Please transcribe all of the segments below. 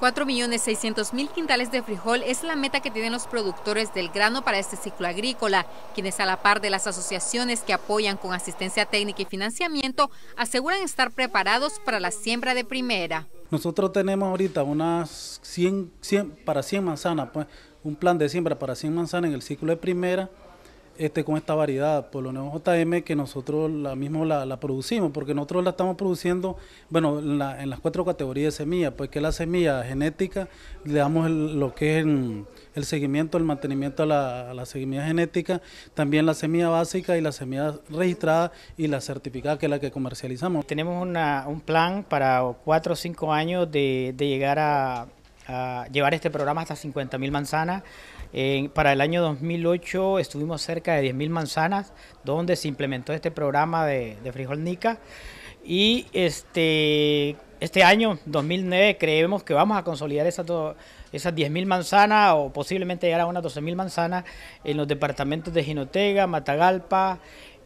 4.600.000 quintales de frijol es la meta que tienen los productores del grano para este ciclo agrícola, quienes a la par de las asociaciones que apoyan con asistencia técnica y financiamiento, aseguran estar preparados para la siembra de primera. Nosotros tenemos ahorita unas para 100 manzanas, pues, un plan de siembra para 100 manzanas en el ciclo de primera, este, con esta variedad, por lo menos JM, que nosotros la mismo la, producimos, porque nosotros la estamos produciendo, bueno, en, las cuatro categorías de semillas, pues que la semilla genética, le damos lo que es el, seguimiento, el mantenimiento a la, semilla genética, también la semilla básica y la semilla registrada y la certificada, que es la que comercializamos. Tenemos un plan para cuatro o cinco años de llegar a llevar este programa hasta 50.000 manzanas. para el año 2008 estuvimos cerca de 10.000 manzanas, donde se implementó este programa de, de frijol nica. Y este, este año, 2009, creemos que vamos a consolidar esas, esas 10.000 manzanas o posiblemente llegar a unas 12.000 manzanas en los departamentos de Jinotega, Matagalpa,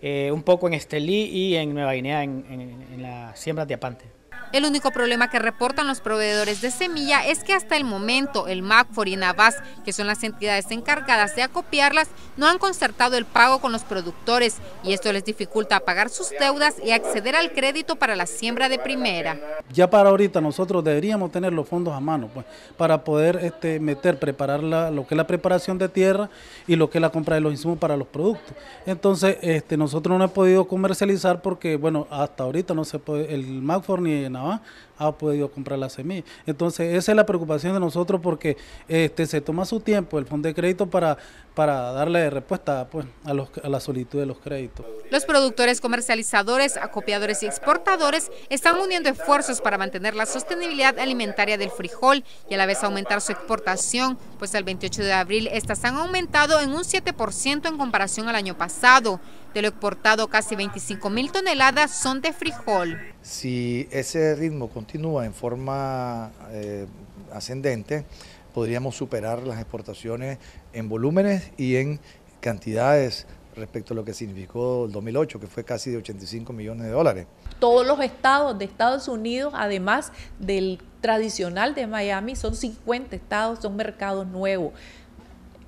eh, un poco en Estelí y en Nueva Guinea, en, en la siembra de Apante. El único problema que reportan los proveedores de semilla es que hasta el momento el MACFOR y Navas, que son las entidades encargadas de acopiarlas, no han concertado el pago con los productores y esto les dificulta pagar sus deudas y acceder al crédito para la siembra de primera. Ya para ahorita nosotros deberíamos tener los fondos a mano pues, para poder este, meter, preparar lo que es la preparación de tierra y lo que es la compra de los insumos para los productos. Entonces este, nosotros no hemos podido comercializar porque bueno, hasta ahorita no se puede, el MACFOR ni ¿ah? ha podido comprar la semilla. Entonces, esa es la preocupación de nosotros porque este, se toma su tiempo el fondo de crédito para, para darle respuesta pues, a, los, a la solicitud de los créditos. Los productores, comercializadores, acopiadores y exportadores están uniendo esfuerzos para mantener la sostenibilidad alimentaria del frijol y a la vez aumentar su exportación, pues el 28 de abril estas han aumentado en un 7% en comparación al año pasado. De lo exportado, casi 25 mil toneladas son de frijol. Si ese ritmo continúa en forma eh, ascendente, podríamos superar las exportaciones en volúmenes y en cantidades respecto a lo que significó el 2008, que fue casi de 85 millones de dólares. Todos los estados de Estados Unidos, además del tradicional de Miami, son 50 estados, son mercados nuevos.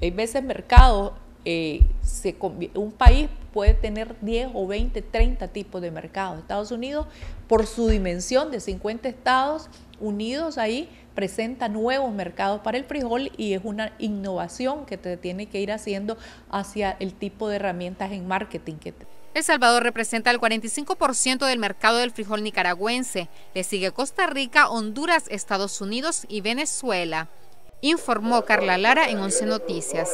Hay veces mercados eh, un país puede tener 10 o 20, 30 tipos de mercados. Estados Unidos, por su dimensión de 50 estados unidos ahí, presenta nuevos mercados para el frijol y es una innovación que te tiene que ir haciendo hacia el tipo de herramientas en marketing que El Salvador representa el 45% del mercado del frijol nicaragüense. Le sigue Costa Rica, Honduras, Estados Unidos y Venezuela. Informó Carla Lara en 11 Noticias.